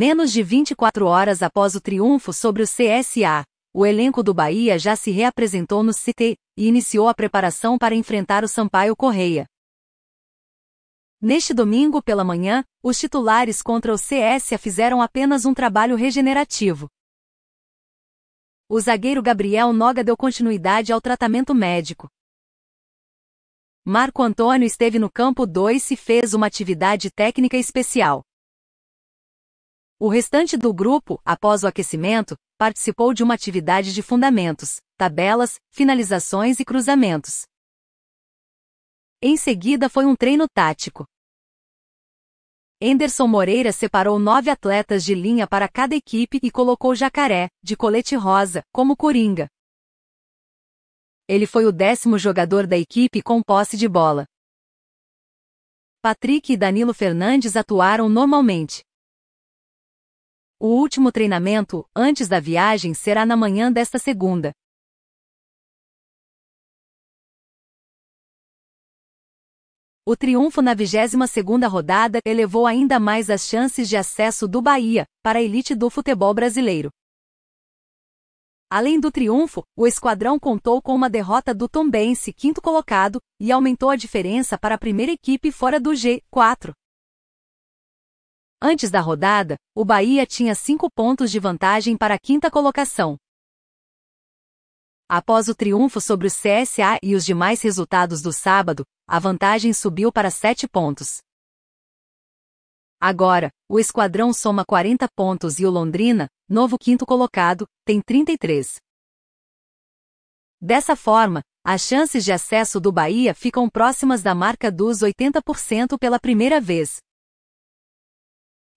Menos de 24 horas após o triunfo sobre o CSA, o elenco do Bahia já se reapresentou no CT e iniciou a preparação para enfrentar o Sampaio Correia. Neste domingo pela manhã, os titulares contra o CSA fizeram apenas um trabalho regenerativo. O zagueiro Gabriel Noga deu continuidade ao tratamento médico. Marco Antônio esteve no campo 2 e fez uma atividade técnica especial. O restante do grupo, após o aquecimento, participou de uma atividade de fundamentos, tabelas, finalizações e cruzamentos. Em seguida foi um treino tático. Enderson Moreira separou nove atletas de linha para cada equipe e colocou Jacaré, de colete rosa, como coringa. Ele foi o décimo jogador da equipe com posse de bola. Patrick e Danilo Fernandes atuaram normalmente. O último treinamento, antes da viagem, será na manhã desta segunda. O triunfo na 22ª rodada elevou ainda mais as chances de acesso do Bahia para a elite do futebol brasileiro. Além do triunfo, o esquadrão contou com uma derrota do Tombense, quinto colocado, e aumentou a diferença para a primeira equipe fora do G4. Antes da rodada, o Bahia tinha cinco pontos de vantagem para a quinta colocação. Após o triunfo sobre o CSA e os demais resultados do sábado, a vantagem subiu para sete pontos. Agora, o Esquadrão soma 40 pontos e o Londrina, novo quinto colocado, tem 33. Dessa forma, as chances de acesso do Bahia ficam próximas da marca dos 80% pela primeira vez.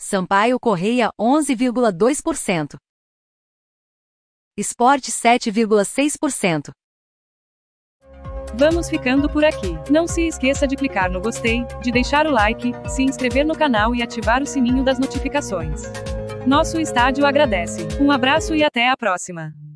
Sampaio Correia 11,2%. Esporte 7,6%. Vamos ficando por aqui. Não se esqueça de clicar no gostei, de deixar o like, se inscrever no canal e ativar o sininho das notificações. Nosso estádio agradece. Um abraço e até a próxima.